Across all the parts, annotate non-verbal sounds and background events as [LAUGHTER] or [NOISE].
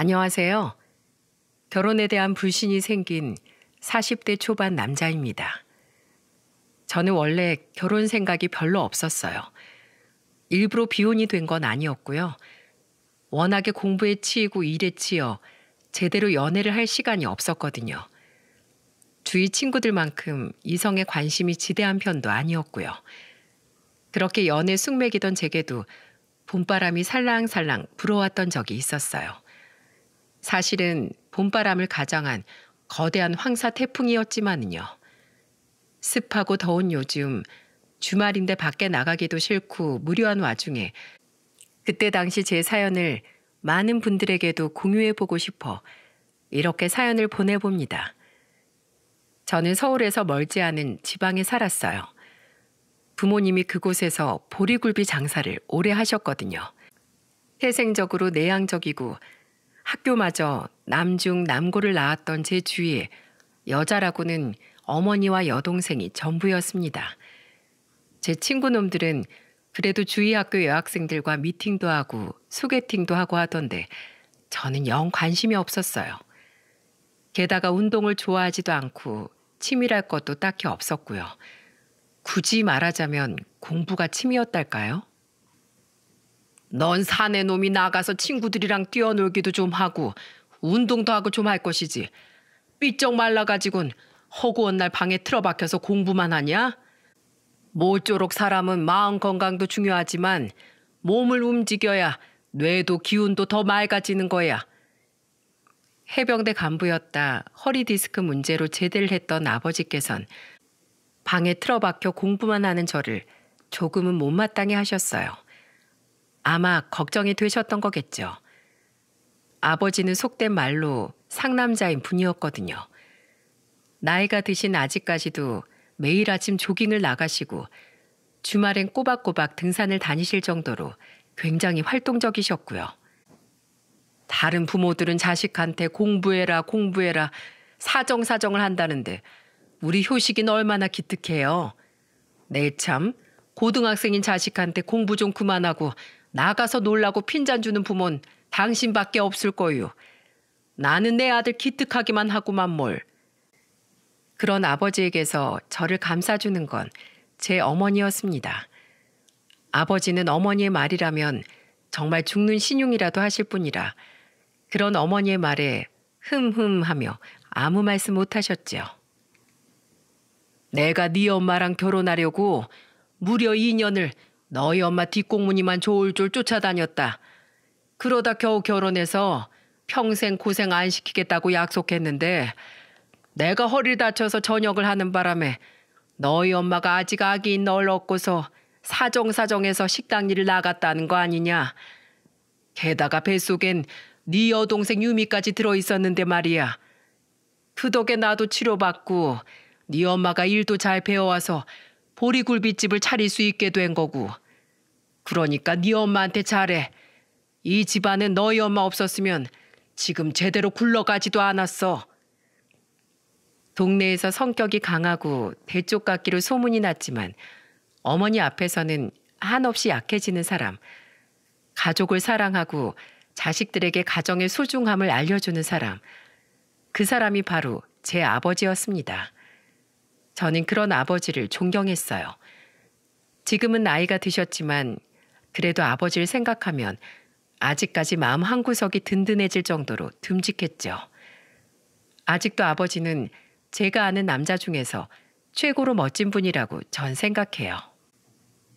안녕하세요. 결혼에 대한 불신이 생긴 40대 초반 남자입니다. 저는 원래 결혼 생각이 별로 없었어요. 일부러 비혼이 된 건 아니었고요. 워낙에 공부에 치이고 일에 치여 제대로 연애를 할 시간이 없었거든요. 주위 친구들만큼 이성에 관심이 지대한 편도 아니었고요. 그렇게 연애 숙맥이던 제게도 봄바람이 살랑살랑 불어왔던 적이 있었어요. 사실은 봄바람을 가장한 거대한 황사 태풍이었지만요. 습하고 더운 요즘 주말인데 밖에 나가기도 싫고 무료한 와중에 그때 당시 제 사연을 많은 분들에게도 공유해보고 싶어 이렇게 사연을 보내봅니다. 저는 서울에서 멀지 않은 지방에 살았어요. 부모님이 그곳에서 보리굴비 장사를 오래 하셨거든요. 태생적으로 내향적이고 학교마저 남중 남고를 나왔던 제 주위에 여자라고는 어머니와 여동생이 전부였습니다. 제 친구놈들은 그래도 주위 학교 여학생들과 미팅도 하고 소개팅도 하고 하던데 저는 영 관심이 없었어요. 게다가 운동을 좋아하지도 않고 취미랄 것도 딱히 없었고요. 굳이 말하자면 공부가 취미였달까요? 넌 사내 놈이 나가서 친구들이랑 뛰어놀기도 좀 하고 운동도 하고 좀 할 것이지. 삐쩍 말라가지곤 허구한 날 방에 틀어박혀서 공부만 하냐? 모쪼록 사람은 마음 건강도 중요하지만 몸을 움직여야 뇌도 기운도 더 맑아지는 거야. 해병대 간부였다 허리 디스크 문제로 제대를 했던 아버지께선 방에 틀어박혀 공부만 하는 저를 조금은 못마땅해 하셨어요. 아마 걱정이 되셨던 거겠죠. 아버지는 속된 말로 상남자인 분이었거든요. 나이가 드신 아직까지도 매일 아침 조깅을 나가시고 주말엔 꼬박꼬박 등산을 다니실 정도로 굉장히 활동적이셨고요. 다른 부모들은 자식한테 공부해라, 공부해라, 사정사정을 한다는데 우리 효식이는 얼마나 기특해요. 내 참 고등학생인 자식한테 공부 좀 그만하고 나가서 놀라고 핀잔 주는 부모는 당신밖에 없을 거유 나는 내 아들 기특하기만 하고만 뭘. 그런 아버지에게서 저를 감싸주는 건 제 어머니였습니다. 아버지는 어머니의 말이라면 정말 죽는 신용이라도 하실 뿐이라 그런 어머니의 말에 흠흠 하며 아무 말씀 못 하셨지요. 내가 네 엄마랑 결혼하려고 무려 2년을 너희 엄마 뒷공무니만 졸을줄 쫓아다녔다. 그러다 겨우 결혼해서 평생 고생 안 시키겠다고 약속했는데 내가 허리를 다쳐서 전역을 하는 바람에 너희 엄마가 아직 아기인 널 얻고서 사정사정해서 식당 일을 나갔다는 거 아니냐. 게다가 뱃속엔 네 여동생 유미까지 들어있었는데 말이야. 그 덕에 나도 치료받고 네 엄마가 일도 잘 배워와서 보리굴비집을 차릴 수 있게 된 거고. 그러니까 네 엄마한테 잘해. 이 집안에 너희 엄마 없었으면 지금 제대로 굴러가지도 않았어. 동네에서 성격이 강하고 대쪽 같기로 소문이 났지만 어머니 앞에서는 한없이 약해지는 사람, 가족을 사랑하고 자식들에게 가정의 소중함을 알려주는 사람, 그 사람이 바로 제 아버지였습니다. 저는 그런 아버지를 존경했어요. 지금은 나이가 드셨지만 그래도 아버지를 생각하면 아직까지 마음 한구석이 든든해질 정도로 듬직했죠. 아직도 아버지는 제가 아는 남자 중에서 최고로 멋진 분이라고 전 생각해요.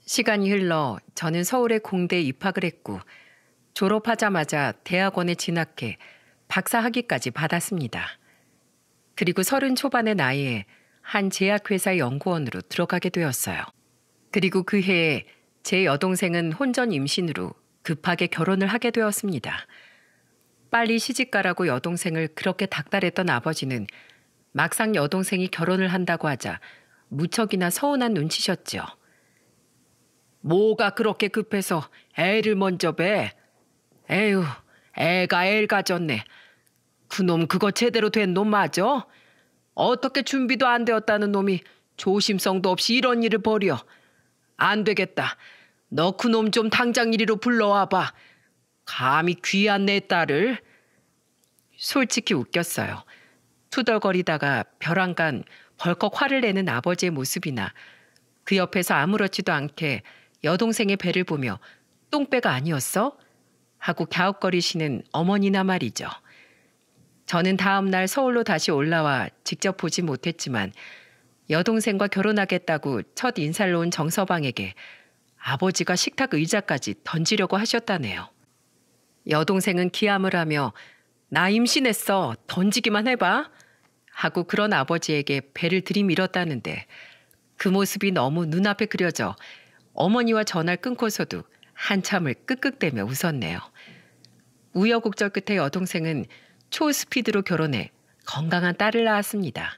시간이 흘러 저는 서울의 공대에 입학을 했고 졸업하자마자 대학원에 진학해 박사학위까지 받았습니다. 그리고 서른 초반의 나이에 한 제약회사 연구원으로 들어가게 되었어요. 그리고 그 해에 제 여동생은 혼전 임신으로 급하게 결혼을 하게 되었습니다. 빨리 시집가라고 여동생을 그렇게 닥달했던 아버지는 막상 여동생이 결혼을 한다고 하자 무척이나 서운한 눈치셨죠. 뭐가 그렇게 급해서 애를 먼저 배? 에휴, 애가 애를 가졌네. 그놈 그거 제대로 된 놈 맞어 어떻게 준비도 안 되었다는 놈이 조심성도 없이 이런 일을 벌여. 안 되겠다. 너 그 놈 좀 당장 이리로 불러와봐. 감히 귀한 내 딸을. 솔직히 웃겼어요. 투덜거리다가 벼랑간 벌컥 화를 내는 아버지의 모습이나 그 옆에서 아무렇지도 않게 여동생의 배를 보며 똥배가 아니었어? 하고 갸웃거리시는 어머니나 말이죠. 저는 다음 날 서울로 다시 올라와 직접 보지 못했지만 여동생과 결혼하겠다고 첫인사로온 정서방에게 아버지가 식탁 의자까지 던지려고 하셨다네요. 여동생은 기함을 하며 나 임신했어 던지기만 해봐 하고 그런 아버지에게 배를 들이밀었다는데 그 모습이 너무 눈앞에 그려져 어머니와 전화를 끊고서도 한참을 끄끄대며 웃었네요. 우여곡절 끝에 여동생은 초스피드로 결혼해 건강한 딸을 낳았습니다.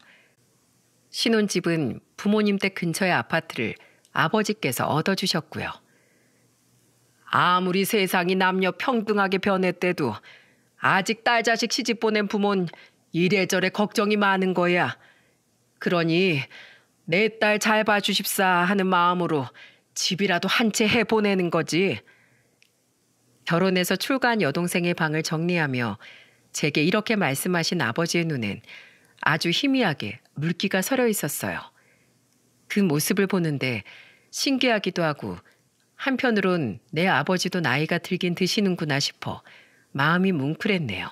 신혼집은 부모님 댁 근처의 아파트를 아버지께서 얻어주셨고요. 아무리 세상이 남녀 평등하게 변했대도 아직 딸 자식 시집 보낸 부모는 이래저래 걱정이 많은 거야. 그러니 내 딸 잘 봐주십사 하는 마음으로 집이라도 한 채 해보내는 거지. 결혼해서 출간 여동생의 방을 정리하며 제게 이렇게 말씀하신 아버지의 눈엔 아주 희미하게 물기가 서려 있었어요. 그 모습을 보는데 신기하기도 하고 한편으론 내 아버지도 나이가 들긴 드시는구나 싶어 마음이 뭉클했네요.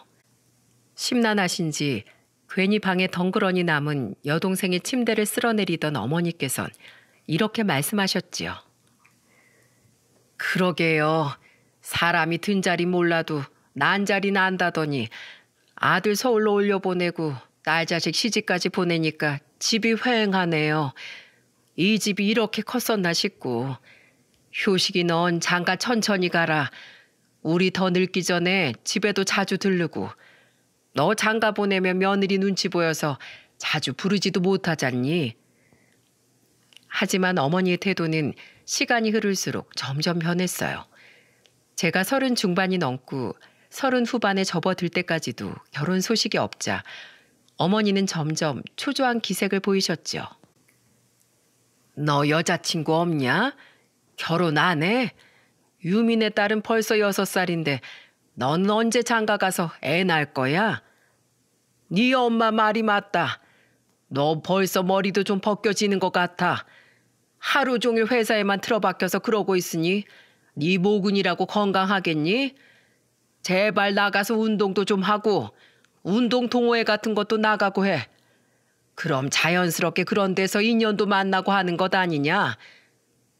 심란하신지 괜히 방에 덩그러니 남은 여동생의 침대를 쓸어내리던 어머니께선 이렇게 말씀하셨지요. 그러게요. 사람이 든 자리 몰라도 난자리 나 난다더니 아들 서울로 올려보내고 날 자식 시집까지 보내니까 집이 휑하네요. 이 집이 이렇게 컸었나 싶고 효식이 넌 장가 천천히 가라. 우리 더 늙기 전에 집에도 자주 들르고 너 장가 보내면 며느리 눈치 보여서 자주 부르지도 못하잖니. 하지만 어머니의 태도는 시간이 흐를수록 점점 변했어요. 제가 서른 중반이 넘고 서른 후반에 접어들 때까지도 결혼 소식이 없자 어머니는 점점 초조한 기색을 보이셨지요. 너 여자친구 없냐? 결혼 안 해? 유민의 딸은 벌써 여섯 살인데 넌 언제 장가 가서 애 낳을 거야? 네 엄마 말이 맞다. 너 벌써 머리도 좀 벗겨지는 것 같아. 하루 종일 회사에만 틀어박혀서 그러고 있으니 네 모근이라고 건강하겠니? 제발 나가서 운동도 좀 하고 운동 동호회 같은 것도 나가고 해. 그럼 자연스럽게 그런 데서 인연도 만나고 하는 것 아니냐.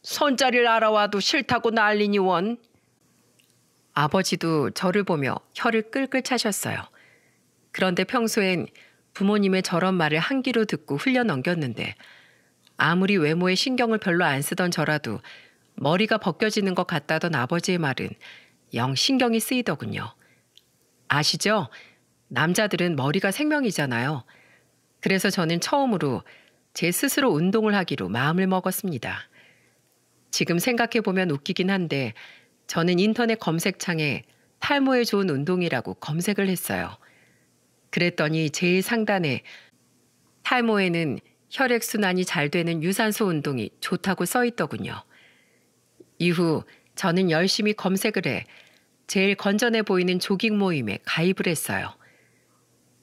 손자리를 알아와도 싫다고 난리니 원. 아버지도 저를 보며 혀를 끌끌 차셨어요. 그런데 평소엔 부모님의 저런 말을 한 귀로 듣고 흘려 넘겼는데 아무리 외모에 신경을 별로 안 쓰던 저라도 머리가 벗겨지는 것 같다던 아버지의 말은 영 신경이 쓰이더군요. 아시죠? 남자들은 머리가 생명이잖아요. 그래서 저는 처음으로 제 스스로 운동을 하기로 마음을 먹었습니다. 지금 생각해보면 웃기긴 한데 저는 인터넷 검색창에 탈모에 좋은 운동이라고 검색을 했어요. 그랬더니 제일 상단에 탈모에는 혈액순환이 잘 되는 유산소 운동이 좋다고 써 있더군요. 이후 저는 열심히 검색을 해 제일 건전해 보이는 조깅 모임에 가입을 했어요.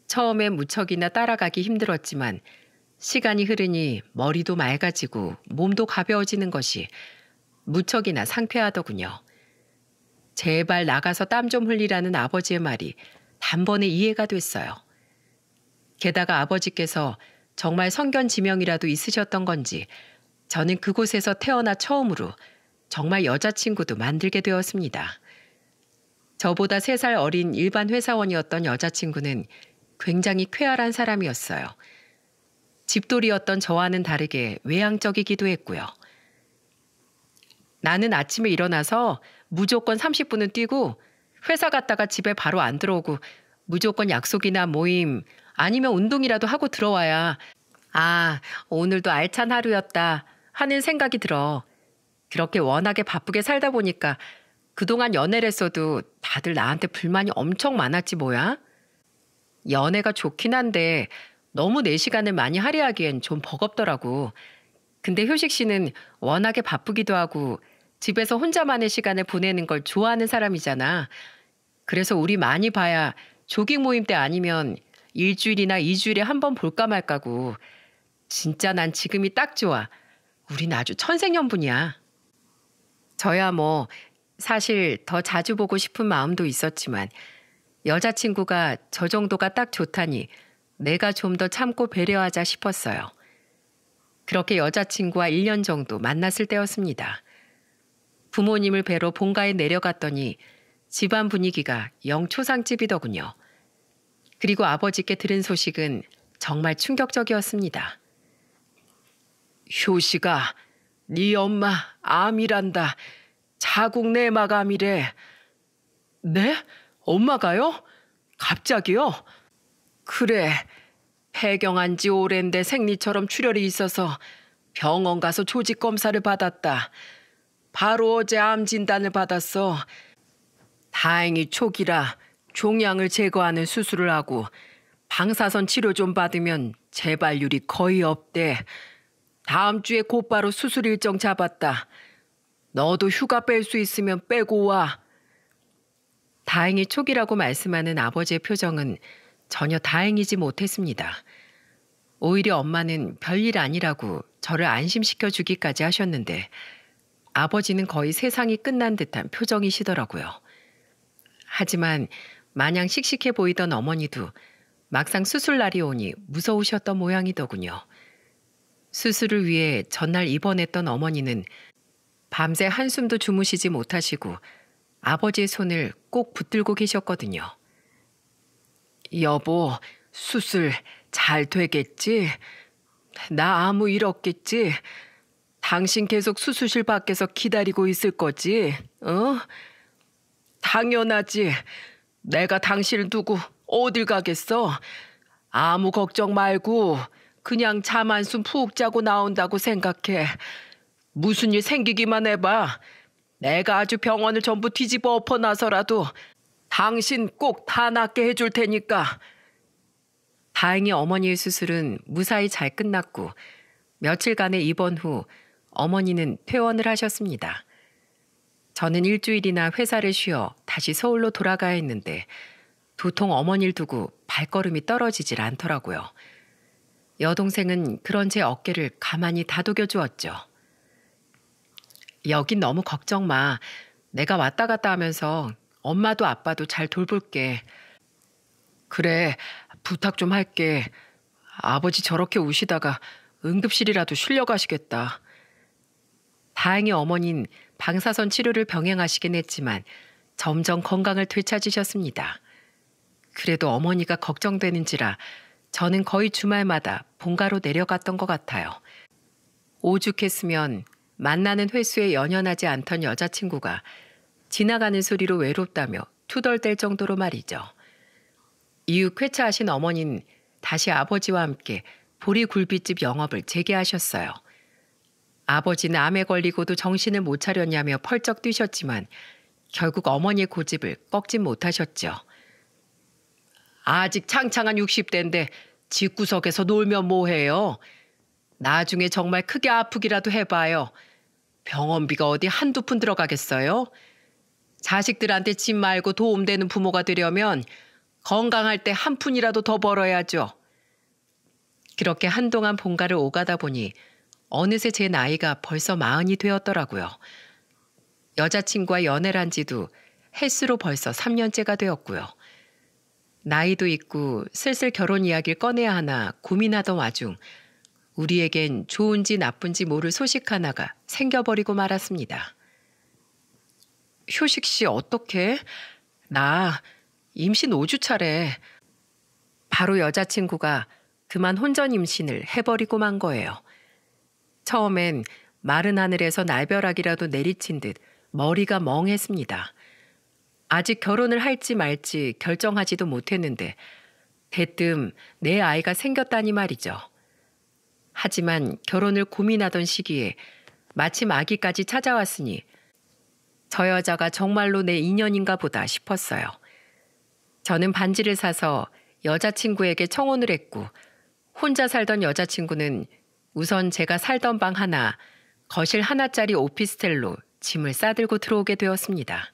처음엔 무척이나 따라가기 힘들었지만 시간이 흐르니 머리도 맑아지고 몸도 가벼워지는 것이 무척이나 상쾌하더군요. 제발 나가서 땀 좀 흘리라는 아버지의 말이 단번에 이해가 됐어요. 게다가 아버지께서 정말 성견지명이라도 있으셨던 건지 저는 그곳에서 태어나 처음으로 정말 여자친구도 만들게 되었습니다. 저보다 3살 어린 일반 회사원이었던 여자친구는 굉장히 쾌활한 사람이었어요. 집돌이었던 저와는 다르게 외향적이기도 했고요. 나는 아침에 일어나서 무조건 30분은 뛰고 회사 갔다가 집에 바로 안 들어오고 무조건 약속이나 모임 아니면 운동이라도 하고 들어와야 아, 오늘도 알찬 하루였다 하는 생각이 들어 그렇게 워낙에 바쁘게 살다 보니까 그동안 연애를 했어도 다들 나한테 불만이 엄청 많았지 뭐야? 연애가 좋긴 한데 너무 내 시간을 많이 할애하기엔 좀 버겁더라고. 근데 효식 씨는 워낙에 바쁘기도 하고 집에서 혼자만의 시간을 보내는 걸 좋아하는 사람이잖아. 그래서 우리 많이 봐야 조깅 모임 때 아니면 일주일이나 이주일에 한 번 볼까 말까고. 진짜 난 지금이 딱 좋아. 우린 아주 천생연분이야. 저야 뭐 사실 더 자주 보고 싶은 마음도 있었지만 여자친구가 저 정도가 딱 좋다니 내가 좀 더 참고 배려하자 싶었어요. 그렇게 여자친구와 1년 정도 만났을 때였습니다. 부모님을 뵈러 본가에 내려갔더니 집안 분위기가 영초상집이더군요. 그리고 아버지께 들은 소식은 정말 충격적이었습니다. 효시가 네 엄마 암이란다. 자궁 내막 암이래. 네? 엄마가요? 갑자기요? 그래. 폐경한 지 오랜데 생리처럼 출혈이 있어서 병원 가서 조직 검사를 받았다. 바로 어제 암 진단을 받았어. 다행히 초기라 종양을 제거하는 수술을 하고 방사선 치료 좀 받으면 재발률이 거의 없대. 다음 주에 곧바로 수술 일정 잡았다. 너도 휴가 뺄 수 있으면 빼고 와. 다행히 초기라고 말씀하는 아버지의 표정은 전혀 다행이지 못했습니다. 오히려 엄마는 별일 아니라고 저를 안심시켜 주기까지 하셨는데 아버지는 거의 세상이 끝난 듯한 표정이시더라고요. 하지만 마냥 씩씩해 보이던 어머니도 막상 수술날이 오니 무서우셨던 모양이더군요. 수술을 위해 전날 입원했던 어머니는 밤새 한숨도 주무시지 못하시고 아버지의 손을 꼭 붙들고 계셨거든요. 여보, 수술 잘 되겠지? 나 아무 일 없겠지? 당신 계속 수술실 밖에서 기다리고 있을 거지? 어? 당연하지. 내가 당신을 두고 어딜 가겠어? 아무 걱정 말고 그냥 잠 한숨 푹 자고 나온다고 생각해. 무슨 일 생기기만 해봐. 내가 아주 병원을 전부 뒤집어 엎어놔서라도 당신 꼭 다 낫게 해줄 테니까. 다행히 어머니의 수술은 무사히 잘 끝났고 며칠간의 입원 후 어머니는 퇴원을 하셨습니다. 저는 일주일이나 회사를 쉬어 다시 서울로 돌아가야 했는데 도통 어머니를 두고 발걸음이 떨어지질 않더라고요. 여동생은 그런 제 어깨를 가만히 다독여 주었죠. 여긴 너무 걱정 마. 내가 왔다 갔다 하면서 엄마도 아빠도 잘 돌볼게. 그래, 부탁 좀 할게. 아버지 저렇게 우시다가 응급실이라도 실려 가시겠다. 다행히 어머닌 방사선 치료를 병행하시긴 했지만 점점 건강을 되찾으셨습니다. 그래도 어머니가 걱정되는지라 저는 거의 주말마다 본가로 내려갔던 것 같아요. 오죽했으면 만나는 횟수에 연연하지 않던 여자친구가 지나가는 소리로 외롭다며 투덜댈 정도로 말이죠. 이후 쾌차하신 어머니는 다시 아버지와 함께 보리굴비집 영업을 재개하셨어요. 아버지는 암에 걸리고도 정신을 못 차렸냐며 펄쩍 뛰셨지만 결국 어머니의 고집을 꺾진 못하셨죠. 아직 창창한 60대인데 집구석에서 놀면 뭐해요. 나중에 정말 크게 아프기라도 해봐요. 병원비가 어디 한두 푼 들어가겠어요? 자식들한테 집 말고 도움되는 부모가 되려면 건강할 때 한 푼이라도 더 벌어야죠. 그렇게 한동안 본가를 오가다 보니 어느새 제 나이가 벌써 마흔이 되었더라고요. 여자친구와 연애란 지도 헬스로 벌써 3년째가 되었고요. 나이도 있고 슬슬 결혼 이야기를 꺼내야 하나 고민하던 와중 우리에겐 좋은지 나쁜지 모를 소식 하나가 생겨버리고 말았습니다. 효식 씨 어떻게? 나 임신 5주 차래. 바로 여자친구가 그만 혼전 임신을 해버리고 만 거예요. 처음엔 마른 하늘에서 날벼락이라도 내리친 듯 머리가 멍했습니다. 아직 결혼을 할지 말지 결정하지도 못했는데 대뜸 내 아이가 생겼다니 말이죠. 하지만 결혼을 고민하던 시기에 마침 아기까지 찾아왔으니 저 여자가 정말로 내 인연인가 보다 싶었어요. 저는 반지를 사서 여자친구에게 청혼을 했고 혼자 살던 여자친구는 우선 제가 살던 방 하나, 거실 하나짜리 오피스텔로 짐을 싸들고 들어오게 되었습니다.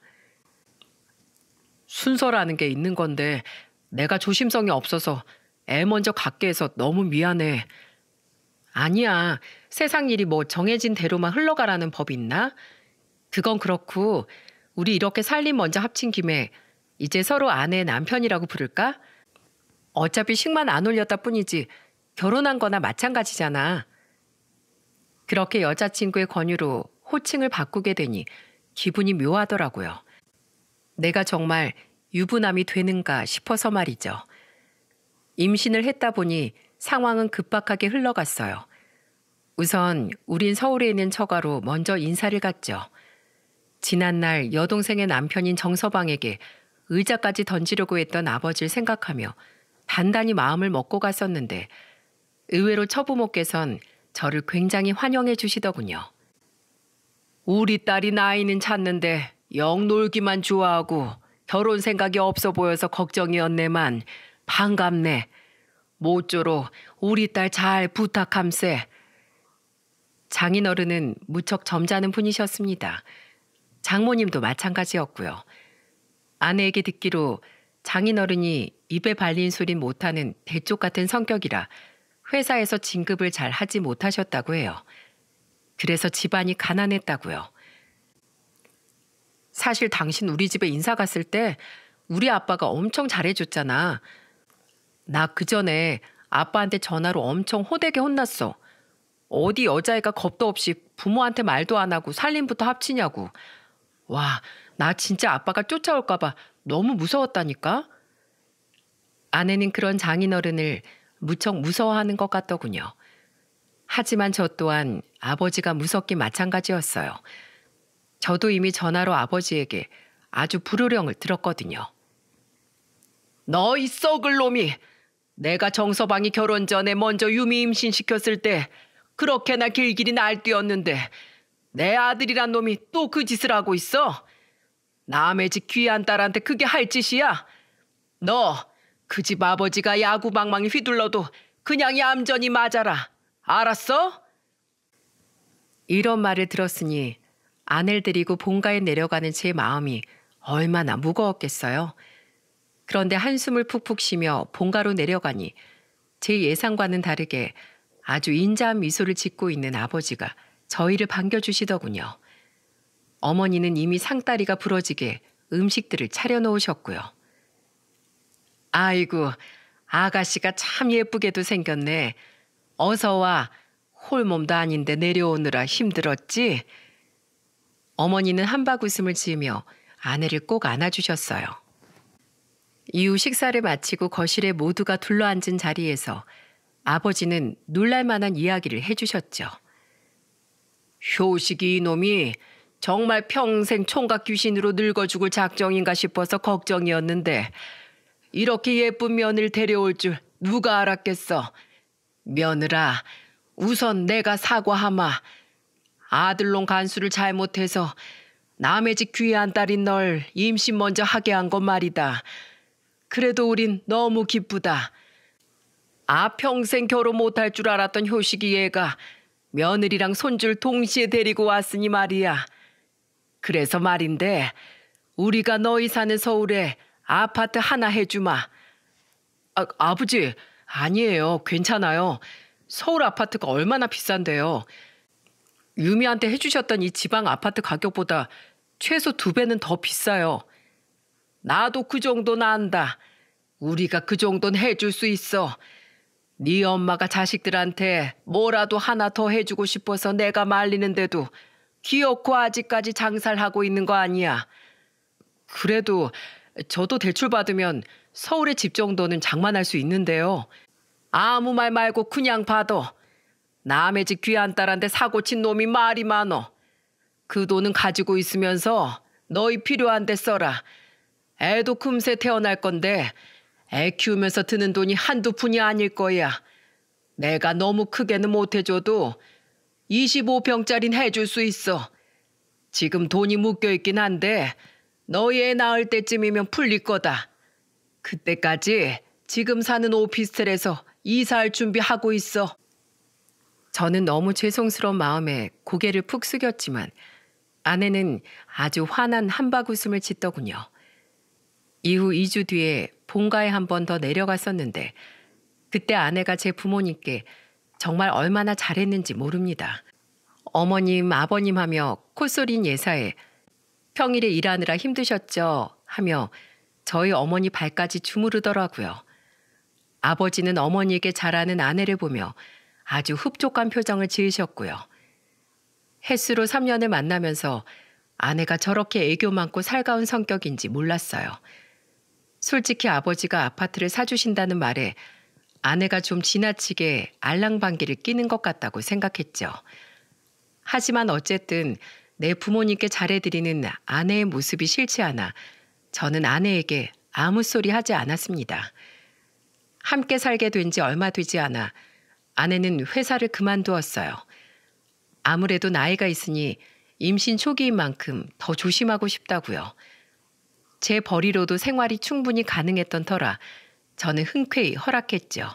순서라는 게 있는 건데 내가 조심성이 없어서 애 먼저 갖게 해서 너무 미안해. 아니야. 세상 일이 뭐 정해진 대로만 흘러가라는 법이 있나? 그건 그렇고 우리 이렇게 살림 먼저 합친 김에 이제 서로 아내 남편이라고 부를까? 어차피 식만 안 올렸다 뿐이지 결혼한 거나 마찬가지잖아. 그렇게 여자친구의 권유로 호칭을 바꾸게 되니 기분이 묘하더라고요. 내가 정말 유부남이 되는가 싶어서 말이죠. 임신을 했다 보니 상황은 급박하게 흘러갔어요. 우선 우린 서울에 있는 처가로 먼저 인사를 갔죠. 지난날 여동생의 남편인 정서방에게 의자까지 던지려고 했던 아버지를 생각하며 단단히 마음을 먹고 갔었는데 의외로 처부모께선 저를 굉장히 환영해 주시더군요. 우리 딸이 나이는 찼는데영 놀기만 좋아하고 결혼 생각이 없어 보여서 걱정이었네만 반갑네. 모쪼록 우리 딸 잘 부탁함세. 장인어른은 무척 점잖은 분이셨습니다. 장모님도 마찬가지였고요. 아내에게 듣기로 장인어른이 입에 발린 소리 못하는 대쪽 같은 성격이라 회사에서 진급을 잘 하지 못하셨다고 해요. 그래서 집안이 가난했다고요. 사실 당신 우리 집에 인사 갔을 때 우리 아빠가 엄청 잘해줬잖아. 나 그 전에 아빠한테 전화로 엄청 호되게 혼났어. 어디 여자애가 겁도 없이 부모한테 말도 안 하고 살림부터 합치냐고. 와, 나 진짜 아빠가 쫓아올까봐 너무 무서웠다니까? 아내는 그런 장인어른을 무척 무서워하는 것 같더군요. 하지만 저 또한 아버지가 무섭기 마찬가지였어요. 저도 이미 전화로 아버지에게 아주 불효령을 들었거든요. 너 이 썩을 놈이! 내가 정서방이 결혼 전에 먼저 유미 임신시켰을 때 그렇게나 길길이 날뛰었는데 내 아들이란 놈이 또 그 짓을 하고 있어? 남의 집 귀한 딸한테 그게 할 짓이야? 너 그 집 아버지가 야구방망이 휘둘러도 그냥 얌전히 맞아라. 알았어? 이런 말을 들었으니 아내를 데리고 본가에 내려가는 제 마음이 얼마나 무거웠겠어요. 그런데 한숨을 푹푹 쉬며 본가로 내려가니 제 예상과는 다르게 아주 인자한 미소를 짓고 있는 아버지가 저희를 반겨주시더군요. 어머니는 이미 상다리가 부러지게 음식들을 차려놓으셨고요. 아이고, 아가씨가 참 예쁘게도 생겼네. 어서 와. 홀몸도 아닌데 내려오느라 힘들었지? 어머니는 한바구음을 지으며 아내를 꼭 안아주셨어요. 이후 식사를 마치고 거실에 모두가 둘러앉은 자리에서 아버지는 놀랄만한 이야기를 해주셨죠. 효식이 이놈이 정말 평생 총각 귀신으로 늙어 죽을 작정인가 싶어서 걱정이었는데 이렇게 예쁜 면을 데려올 줄 누가 알았겠어. 며느라, 우선 내가 사과하마. 아들놈 간수를 잘못해서 남의 집 귀한 딸인 널 임신 먼저 하게 한 것 말이다. 그래도 우린 너무 기쁘다. 아 평생 결혼 못할 줄 알았던 효식이 얘가 며느리랑 손주를 동시에 데리고 왔으니 말이야. 그래서 말인데 우리가 너희 사는 서울에 아파트 하나 해주마. 아, 아버지 아니에요. 괜찮아요. 서울 아파트가 얼마나 비싼데요. 유미한테 해주셨던 이 지방 아파트 가격보다 최소 두 배는 더 비싸요. 나도 그 정도는 안다. 우리가 그 정도는 해줄 수 있어. 네 엄마가 자식들한테 뭐라도 하나 더 해주고 싶어서 내가 말리는데도 귀엽고 아직까지 장사를 하고 있는 거 아니야. 그래도 저도 대출받으면 서울의 집 정도는 장만할 수 있는데요. 아무 말 말고 그냥 받아. 남의 집 귀한 딸한테 사고친 놈이 말이 많어. 그 돈은 가지고 있으면서 너희 필요한 데 써라. 애도 금세 태어날 건데 애 키우면서 드는 돈이 한두 푼이 아닐 거야. 내가 너무 크게는 못 해줘도 25병짜린 해줄 수 있어. 지금 돈이 묶여있긴 한데 너희 애 낳을 때쯤이면 풀릴 거다. 그때까지 지금 사는 오피스텔에서 이사할 준비하고 있어. 저는 너무 죄송스러운 마음에 고개를 푹 숙였지만 아내는 아주 환한 한바구음을 짓더군요. 이후 2주 뒤에 본가에 한 번 더 내려갔었는데 그때 아내가 제 부모님께 정말 얼마나 잘했는지 모릅니다. 어머님, 아버님 하며 콧소린 예사에 평일에 일하느라 힘드셨죠? 하며 저희 어머니 발까지 주무르더라고요. 아버지는 어머니에게 잘하는 아내를 보며 아주 흡족한 표정을 지으셨고요. 햇수로 3년을 만나면서 아내가 저렇게 애교 많고 살가운 성격인지 몰랐어요. 솔직히 아버지가 아파트를 사주신다는 말에 아내가 좀 지나치게 알랑방귀를 끼는 것 같다고 생각했죠. 하지만 어쨌든 내 부모님께 잘해드리는 아내의 모습이 싫지 않아 저는 아내에게 아무 소리 하지 않았습니다. 함께 살게 된 지 얼마 되지 않아 아내는 회사를 그만두었어요. 아무래도 나이가 있으니 임신 초기인 만큼 더 조심하고 싶다고요. 제 벌이로도 생활이 충분히 가능했던 터라 저는 흔쾌히 허락했죠.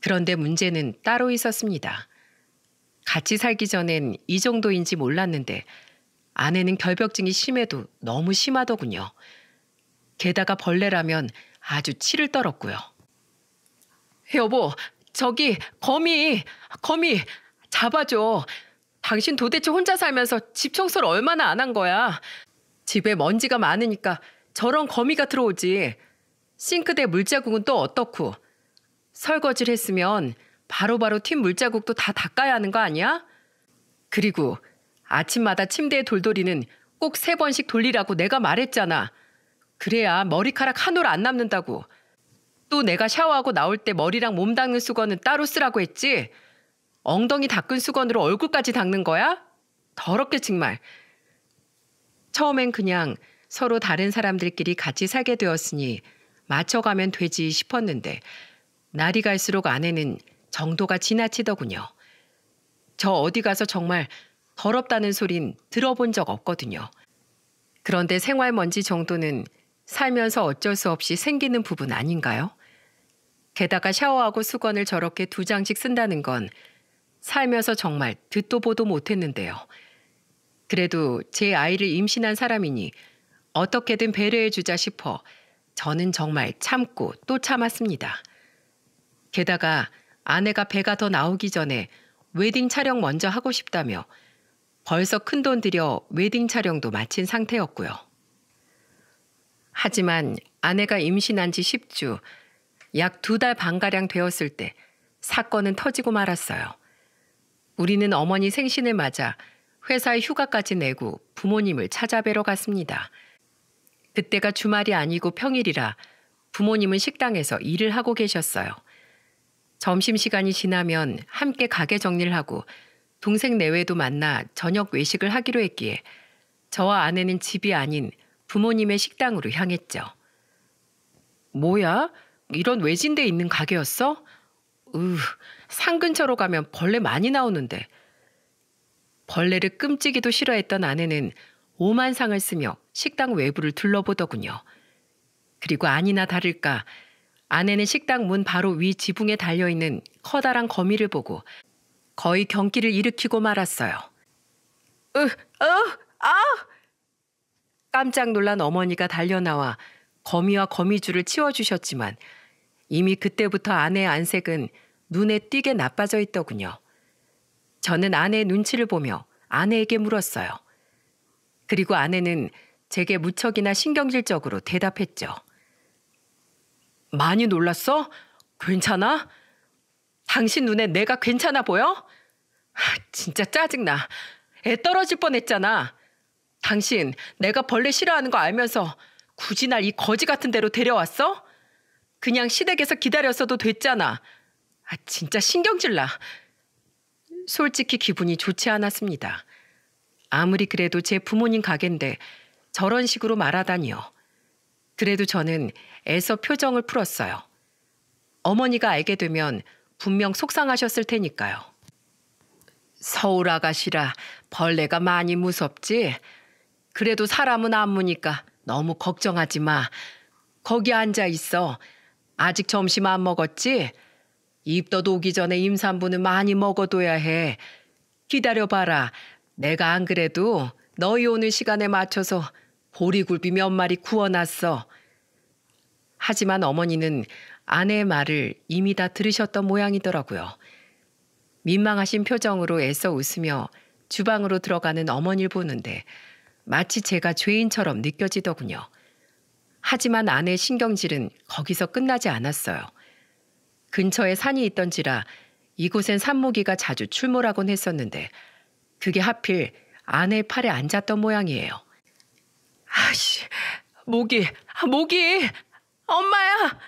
그런데 문제는 따로 있었습니다. 같이 살기 전엔 이 정도인지 몰랐는데 아내는 결벽증이 심해도 너무 심하더군요. 게다가 벌레라면 아주 치를 떨었고요. 여보, 저기 거미 거미 잡아줘. 당신 도대체 혼자 살면서 집 청소를 얼마나 안 한 거야. 집에 먼지가 많으니까 저런 거미가 들어오지. 싱크대 물자국은 또 어떻고. 설거지를 했으면 바로바로 튄 물자국도 다 닦아야 하는 거 아니야? 그리고 아침마다 침대에 돌돌이는 꼭 세 번씩 돌리라고 내가 말했잖아. 그래야 머리카락 한 올 안 남는다고. 또 내가 샤워하고 나올 때 머리랑 몸 닦는 수건은 따로 쓰라고 했지? 엉덩이 닦은 수건으로 얼굴까지 닦는 거야? 더럽게 정말. 처음엔 그냥 서로 다른 사람들끼리 같이 살게 되었으니 맞춰가면 되지 싶었는데 날이 갈수록 아내는 정도가 지나치더군요. 저 어디 가서 정말 더럽다는 소린 들어본 적 없거든요. 그런데 생활 먼지 정도는 살면서 어쩔 수 없이 생기는 부분 아닌가요? 게다가 샤워하고 수건을 저렇게 두 장씩 쓴다는 건 살면서 정말 듣도 보도 못했는데요. 그래도 제 아이를 임신한 사람이니 어떻게든 배려해주자 싶어 저는 정말 참고 또 참았습니다. 게다가 아내가 배가 더 나오기 전에 웨딩 촬영 먼저 하고 싶다며 벌써 큰 돈 들여 웨딩 촬영도 마친 상태였고요. 하지만 아내가 임신한 지 10주, 약두달 반가량 되었을 때 사건은 터지고 말았어요. 우리는 어머니 생신을 맞아 회사에 휴가까지 내고 부모님을 찾아뵈러 갔습니다. 그때가 주말이 아니고 평일이라 부모님은 식당에서 일을 하고 계셨어요. 점심시간이 지나면 함께 가게 정리를 하고 동생 내외도 만나 저녁 외식을 하기로 했기에 저와 아내는 집이 아닌 부모님의 식당으로 향했죠. 뭐야? 이런 외진데 있는 가게였어? 으, 상 근처로 가면 벌레 많이 나오는데. 벌레를 끔찍이도 싫어했던 아내는 오만상을 쓰며 식당 외부를 둘러보더군요. 그리고 아니나 다를까 아내는 식당 문 바로 위 지붕에 달려있는 커다란 거미를 보고 거의 경기를 일으키고 말았어요. 으, 으, 어, 아! 깜짝 놀란 어머니가 달려나와 거미와 거미줄을 치워주셨지만 이미 그때부터 아내의 안색은 눈에 띄게 나빠져 있더군요. 저는 아내의 눈치를 보며 아내에게 물었어요. 그리고 아내는 제게 무척이나 신경질적으로 대답했죠. 많이 놀랐어? 괜찮아? 당신 눈에 내가 괜찮아 보여? 하, 진짜 짜증나. 애 떨어질 뻔했잖아. 당신 내가 벌레 싫어하는 거 알면서 굳이 날 이 거지 같은 데로 데려왔어? 그냥 시댁에서 기다렸어도 됐잖아. 아, 진짜 신경질 나. 솔직히 기분이 좋지 않았습니다. 아무리 그래도 제 부모님 가게인데 저런 식으로 말하다니요. 그래도 저는 애써 표정을 풀었어요. 어머니가 알게 되면 분명 속상하셨을 테니까요. 서울 아가씨라 벌레가 많이 무섭지? 그래도 사람은 안 무니까 너무 걱정하지 마. 거기 앉아 있어. 아직 점심 안 먹었지? 입덧 오기 전에 임산부는 많이 먹어둬야 해. 기다려봐라. 내가 안 그래도 너희 오는 시간에 맞춰서 보리굴비 몇 마리 구워놨어. 하지만 어머니는 아내의 말을 이미 다 들으셨던 모양이더라고요. 민망하신 표정으로 애써 웃으며 주방으로 들어가는 어머니를 보는데 마치 제가 죄인처럼 느껴지더군요. 하지만 아내 신경질은 거기서 끝나지 않았어요. 근처에 산이 있던지라 이곳엔 산모기가 자주 출몰하곤 했었는데 그게 하필 아내의 팔에 앉았던 모양이에요. 아씨, 모기, 아, 모기, 엄마야!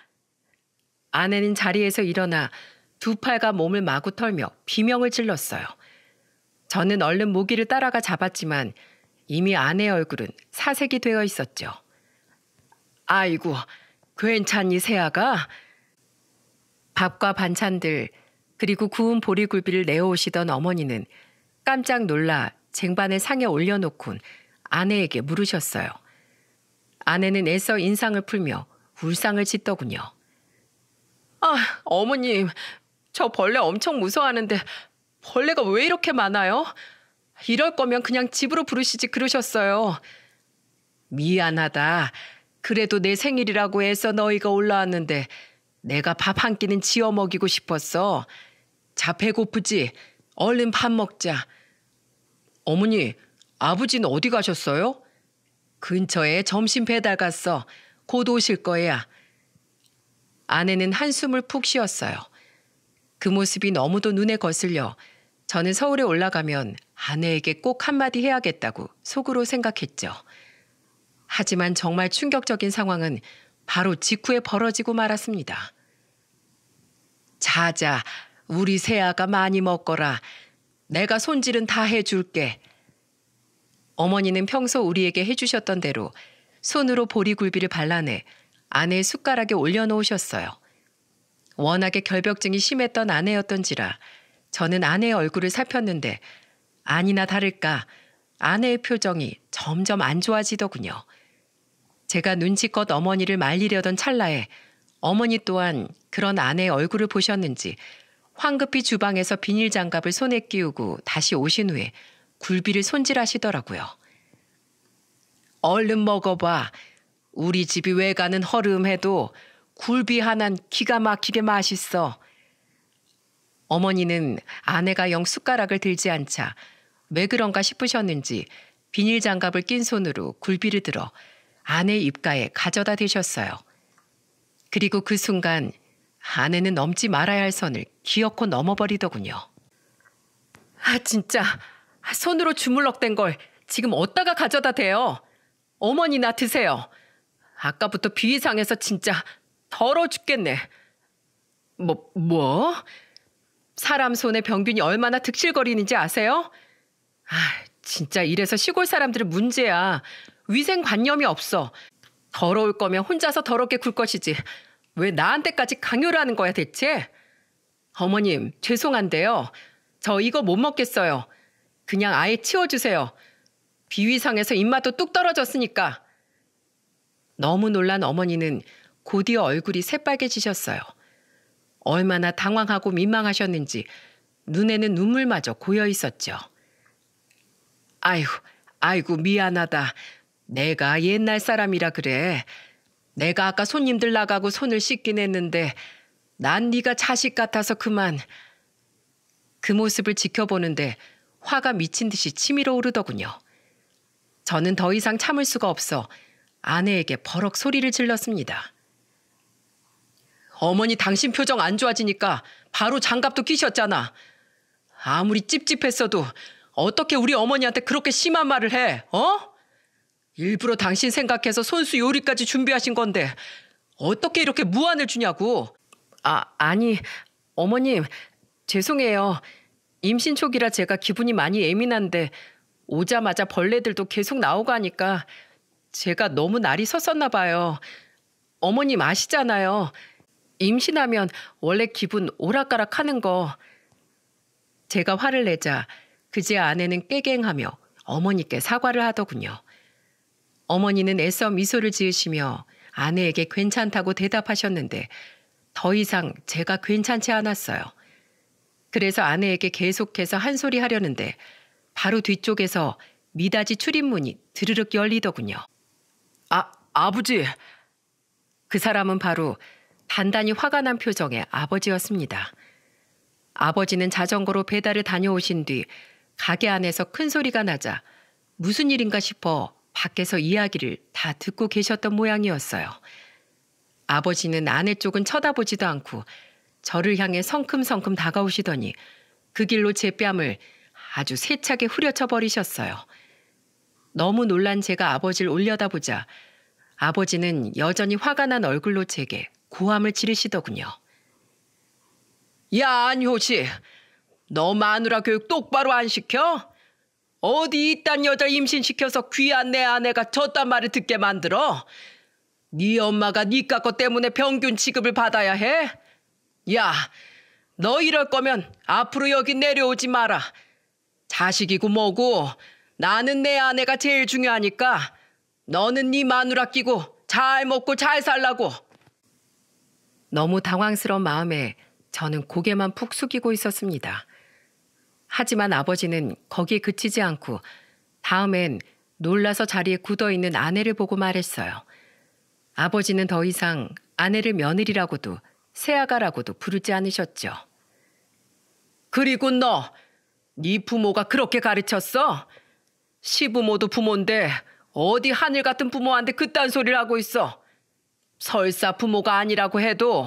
아내는 자리에서 일어나 두 팔과 몸을 마구 털며 비명을 질렀어요. 저는 얼른 모기를 따라가 잡았지만 이미 아내의 얼굴은 사색이 되어 있었죠. 아이고, 괜찮니 세아가 밥과 반찬들 그리고 구운 보리굴비를 내어오시던 어머니는 깜짝 놀라 쟁반을 상에 올려놓곤 아내에게 물으셨어요. 아내는 애써 인상을 풀며 울상을 짓더군요. 아, 어머님, 저 벌레 엄청 무서워하는데 벌레가 왜 이렇게 많아요? 이럴 거면 그냥 집으로 부르시지 그러셨어요. 미안하다. 그래도 내 생일이라고 해서 너희가 올라왔는데 내가 밥 한 끼는 지어 먹이고 싶었어. 자 배고프지? 얼른 밥 먹자. 어머니, 아버지는 어디 가셨어요? 근처에 점심 배달 갔어. 곧 오실 거야. 아내는 한숨을 푹 쉬었어요. 그 모습이 너무도 눈에 거슬려 저는 서울에 올라가면 아내에게 꼭 한마디 해야겠다고 속으로 생각했죠. 하지만 정말 충격적인 상황은 바로 직후에 벌어지고 말았습니다. 자자, 우리 새아가 많이 먹거라. 내가 손질은 다 해줄게. 어머니는 평소 우리에게 해주셨던 대로 손으로 보리굴비를 발라내 아내의 숟가락에 올려놓으셨어요. 워낙에 결벽증이 심했던 아내였던지라 저는 아내의 얼굴을 살폈는데 아니나 다를까 아내의 표정이 점점 안 좋아지더군요. 제가 눈치껏 어머니를 말리려던 찰나에 어머니 또한 그런 아내의 얼굴을 보셨는지 황급히 주방에서 비닐 장갑을 손에 끼우고 다시 오신 후에 굴비를 손질하시더라고요. 얼른 먹어봐. 우리 집이 왜가는 허름해도 굴비 하나는 기가 막히게 맛있어. 어머니는 아내가 영 숟가락을 들지 않자 왜 그런가 싶으셨는지 비닐 장갑을 낀 손으로 굴비를 들어 아내 입가에 가져다 대셨어요. 그리고 그 순간 아내는 넘지 말아야 할 선을 기어코 넘어버리더군요. 아 진짜 손으로 주물럭된 걸 지금 어디다가 가져다 대요. 어머니나 드세요. 아까부터 비위상해서 진짜 더러 죽겠네. 뭐 뭐? 사람 손에 병균이 얼마나 득실거리는지 아세요? 아 진짜 이래서 시골 사람들은 문제야. 위생관념이 없어. 더러울 거면 혼자서 더럽게 굴 것이지. 왜 나한테까지 강요를 하는 거야 대체? 어머님, 죄송한데요. 저 이거 못 먹겠어요. 그냥 아예 치워주세요. 비위상에서 입맛도 뚝 떨어졌으니까. 너무 놀란 어머니는 곧이어 얼굴이 새빨개지셨어요. 얼마나 당황하고 민망하셨는지 눈에는 눈물마저 고여 있었죠. 아이고, 아이고 미안하다. 내가 옛날 사람이라 그래. 내가 아까 손님들 나가고 손을 씻긴 했는데 난 네가 자식 같아서 그만. 그 모습을 지켜보는데 화가 미친 듯이 치밀어 오르더군요. 저는 더 이상 참을 수가 없어 아내에게 버럭 소리를 질렀습니다. 어머니 당신 표정 안 좋아지니까 바로 장갑도 끼셨잖아. 아무리 찝찝했어도 어떻게 우리 어머니한테 그렇게 심한 말을 해, 어? 일부러 당신 생각해서 손수 요리까지 준비하신 건데 어떻게 이렇게 무안을 주냐고. 아, 아니, 어머님, 죄송해요. 임신 초기라 제가 기분이 많이 예민한데 오자마자 벌레들도 계속 나오고 하니까 제가 너무 날이 섰었나 봐요. 어머님 아시잖아요. 임신하면 원래 기분 오락가락 하는 거. 제가 화를 내자 그제 아내는 깨갱하며 어머니께 사과를 하더군요. 어머니는 애써 미소를 지으시며 아내에게 괜찮다고 대답하셨는데 더 이상 제가 괜찮지 않았어요. 그래서 아내에게 계속해서 한 소리 하려는데 바로 뒤쪽에서 미닫이 출입문이 드르륵 열리더군요. 아, 아버지! 그 사람은 바로 단단히 화가 난 표정의 아버지였습니다. 아버지는 자전거로 배달을 다녀오신 뒤 가게 안에서 큰 소리가 나자 무슨 일인가 싶어 밖에서 이야기를 다 듣고 계셨던 모양이었어요. 아버지는 아내 쪽은 쳐다보지도 않고 저를 향해 성큼성큼 다가오시더니 그 길로 제 뺨을 아주 세차게 후려쳐 버리셨어요. 너무 놀란 제가 아버지를 올려다보자 아버지는 여전히 화가 난 얼굴로 제게 고함을 지르시더군요. 야 안효 씨, 너 마누라 교육 똑바로 안 시켜? 어디 이딴 여자 임신시켜서 귀한 내 아내가 저딴 말을 듣게 만들어? 네 엄마가 니까 네 거 때문에 병균 취급을 받아야 해? 야, 너 이럴 거면 앞으로 여기 내려오지 마라. 자식이고 뭐고 나는 내 아내가 제일 중요하니까 너는 네 마누라 끼고 잘 먹고 잘 살라고. 너무 당황스러운 마음에 저는 고개만 푹 숙이고 있었습니다. 하지만 아버지는 거기에 그치지 않고 다음엔 놀라서 자리에 굳어 있는 아내를 보고 말했어요. 아버지는 더 이상 아내를 며느리라고도 새아가라고도 부르지 않으셨죠. 그리고 너, 네 부모가 그렇게 가르쳤어? 시부모도 부모인데 어디 하늘 같은 부모한테 그딴 소리를 하고 있어. 설사 부모가 아니라고 해도